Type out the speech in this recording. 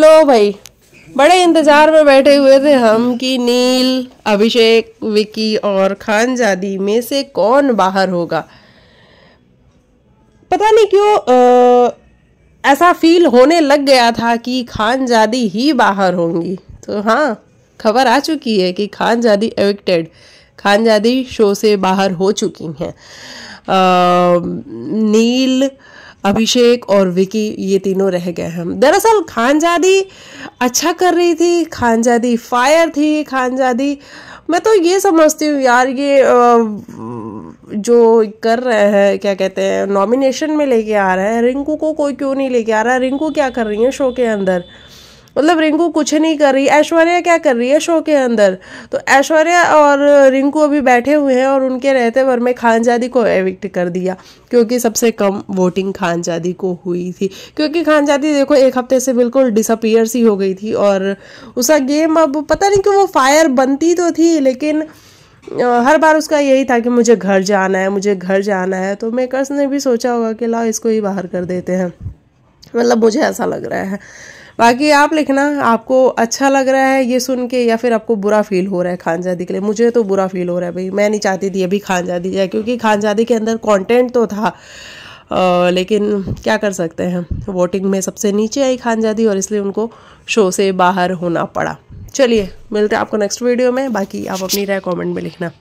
लो भाई बड़े इंतजार में बैठे हुए थे हम कि नील अभिषेक विकी और खानजादी में से कौन बाहर होगा पता नहीं क्यों ऐसा फील होने लग गया था कि खान जादी ही बाहर होंगी तो हाँ खबर आ चुकी है कि खान जादी एविक्टेड खानजादी शो से बाहर हो चुकी हैं नील अभिषेक और विकी ये तीनों रह गए हम दरअसल खानजादी अच्छा कर रही थी खानजादी फायर थी खानजादी मैं तो ये समझती हूँ यार ये जो कर रहे हैं क्या कहते हैं नॉमिनेशन में लेके आ रहे हैं रिंकू को कोई क्यों नहीं लेके आ रहा है रिंकू क्या कर रही है शो के अंदर मतलब रिंकू कुछ नहीं कर रही ऐश्वर्या क्या कर रही है शो के अंदर तो ऐश्वर्या और रिंकू अभी बैठे हुए हैं और उनके रहते भर में खानजादी को एविक्ट कर दिया क्योंकि सबसे कम वोटिंग खानजादी को हुई थी क्योंकि खानजादी देखो एक हफ्ते से बिल्कुल डिसअपियर सी हो गई थी और उसका गेम अब पता नहीं क्यों वो फायर बनती तो थी लेकिन हर बार उसका यही था कि मुझे घर जाना है मुझे घर जाना है तो मेकर्स ने भी सोचा होगा कि लाओ इसको ही बाहर कर देते हैं मतलब मुझे ऐसा लग रहा है बाकी आप लिखना आपको अच्छा लग रहा है ये सुन के या फिर आपको बुरा फील हो रहा है खानजादी के लिए मुझे तो बुरा फील हो रहा है भाई मैं नहीं चाहती थी अभी खानजादी जाए क्योंकि खानजादी के अंदर कॉन्टेंट तो था आ, लेकिन क्या कर सकते हैं वोटिंग में सबसे नीचे आई खानजादी और इसलिए उनको शो से बाहर होना पड़ा चलिए मिलते हैं आपको नेक्स्ट वीडियो में बाकी आप अपनी राय कमेंट में लिखना